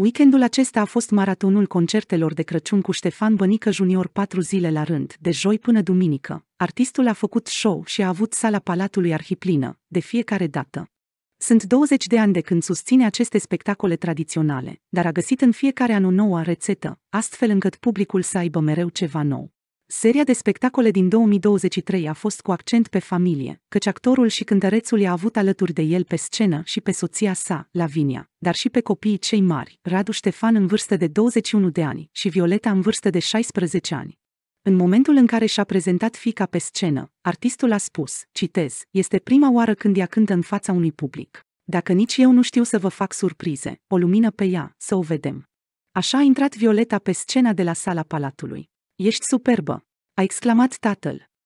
Weekendul acesta a fost maratonul concertelor de Crăciun cu Ștefan Bănică Junior patru zile la rând, de joi până duminică. Artistul a făcut show și a avut sala Palatului Arhiplină, de fiecare dată. Sunt 20 de ani de când susține aceste spectacole tradiționale, dar a găsit în fiecare an o nouă rețetă, astfel încât publicul să aibă mereu ceva nou. Seria de spectacole din 2023 a fost cu accent pe familie, căci actorul și cântărețul i-a avut alături de el pe scenă și pe soția sa, Lavinia, dar și pe copiii cei mari, Radu Ștefan în vârstă de 21 de ani și Violeta în vârstă de 16 ani. În momentul în care și-a prezentat fica pe scenă, artistul a spus, citez, este prima oară când ea cântă în fața unui public. Dacă nici eu nu știu să vă fac surprize, o lumină pe ea, să o vedem. Așa a intrat Violeta pe scena de la sala palatului. Ești superbă!" a exclamat tatăl.